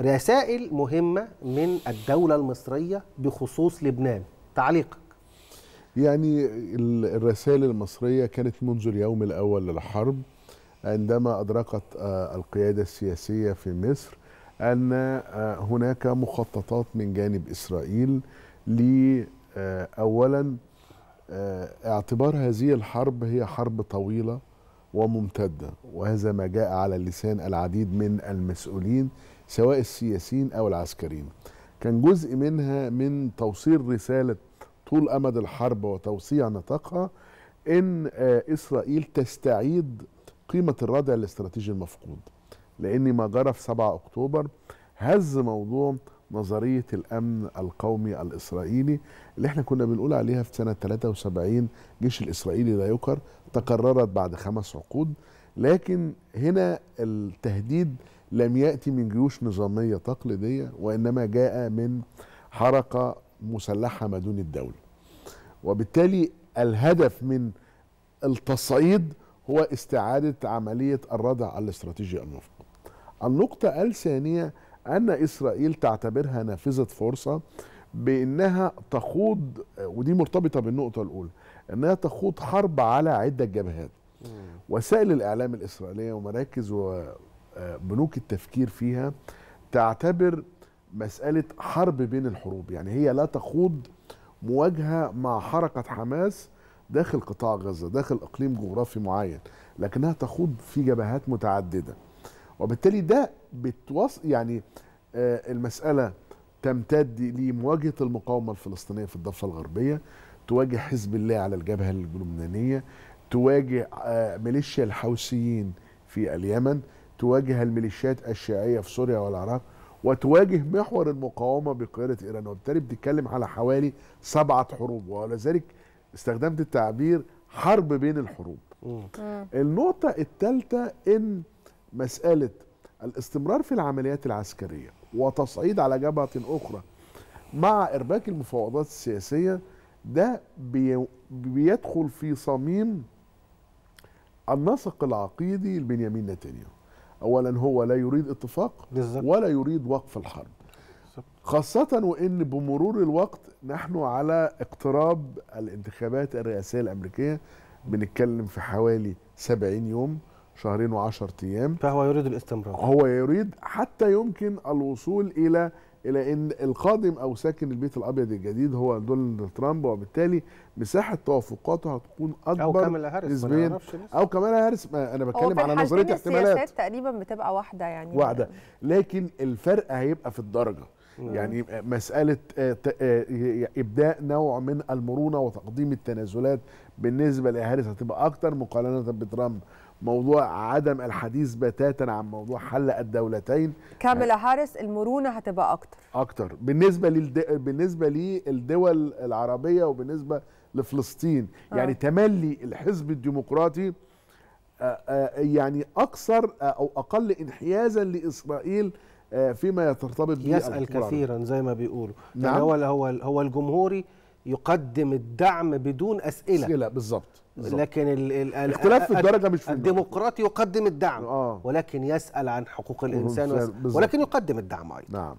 رسائل مهمة من الدولة المصرية بخصوص لبنان تعليقك يعني الرسائل المصرية كانت منذ اليوم الأول للحرب عندما أدركت آه، القيادة السياسية في مصر أن آه، هناك مخططات من جانب إسرائيل لأولا آه، اعتبار هذه الحرب هي حرب طويلة وممتده وهذا ما جاء على لسان العديد من المسؤولين سواء السياسيين او العسكريين. كان جزء منها من توصيل رساله طول امد الحرب وتوسيع نطاقها ان آه، اسرائيل تستعيد قيمه الردع الاستراتيجي المفقود. لان ما جرى في 7 اكتوبر هز موضوع نظرية الأمن القومي الإسرائيلي اللي احنا كنا بنقول عليها في سنة 73 الجيش الإسرائيلي لا يكر تكررت بعد خمس عقود لكن هنا التهديد لم يأتي من جيوش نظامية تقليدية وإنما جاء من حركة مسلحة ما دون الدولة وبالتالي الهدف من التصعيد هو استعادة عملية الردع الاستراتيجي المفقود النقطة الثانية أن إسرائيل تعتبرها نافذة فرصة بأنها تخوض ودي مرتبطة بالنقطة الأولى أنها تخوض حرب على عدة جبهات وسائل الإعلام الإسرائيلية ومراكز وبنوك آه، التفكير فيها تعتبر مسألة حرب بين الحروب يعني هي لا تخوض مواجهة مع حركة حماس داخل قطاع غزة داخل إقليم جغرافي معين لكنها تخوض في جبهات متعددة وبالتالي ده بتوص يعني آه، المسألة تمتد لمواجهة المقاومة الفلسطينية في الضفة الغربية تواجه حزب الله على الجبهة اللبنانيه تواجه آه، ميليشيا الحوثيين في اليمن تواجه الميليشيات الشيعية في سوريا والعراق وتواجه محور المقاومة بقيادة إيران وبالتالي بتتكلم على حوالي سبعة حروب ولذلك استخدمت التعبير حرب بين الحروب النقطة الثالثة إن مساله الاستمرار في العمليات العسكريه وتصعيد على جبهه اخرى مع ارباك المفاوضات السياسيه ده بيدخل في صميم النسق العقيدي لبنيامين نتنياهو اولا هو لا يريد اتفاق ولا يريد وقف الحرب خاصة وإن بمرور الوقت نحن على اقتراب الانتخابات الرئاسية الأمريكية بنتكلم في حوالي 70 يوم شهرين وعشر أيام فهو يريد الاستمرار هو يريد حتى يمكن الوصول إلى إلى أن القادم أو ساكن البيت الأبيض الجديد هو دونالد ترامب وبالتالي مساحة توافقاته هتكون أكبر أو كامالا هاريس نسبيا أو كامالا هاريس أنا بتكلم على نظرية احتمالات السياسات تقريبا بتبقى واحدة يعني واحدة لكن الفرق هيبقى في الدرجة نعم. يعني مسألة آه، آه، إبداء نوع من المرونة وتقديم التنازلات بالنسبة لهاريس هتبقى أكتر مقارنة بترامب موضوع عدم الحديث بتاتا عن موضوع حل الدولتين كاملا هاريس المرونه هتبقى اكتر اكتر بالنسبه للد... بالنسبه للدول العربيه وبالنسبه لفلسطين آه. يعني تملي الحزب الديمقراطي آه، آه، يعني اكثر آه، او اقل انحيازا لاسرائيل فيما يترتبط به يسال كثيرا زي ما بيقولوا يعني نعم. يعني هو هو هو الجمهوري يقدم الدعم بدون اسئله اسئله بالظبط لكن الـ الـ الاختلاف في الدرجه مش في الديمقراطي يقدم الدعم آه. ولكن يسال عن حقوق الانسان ولكن يقدم الدعم ايضا نعم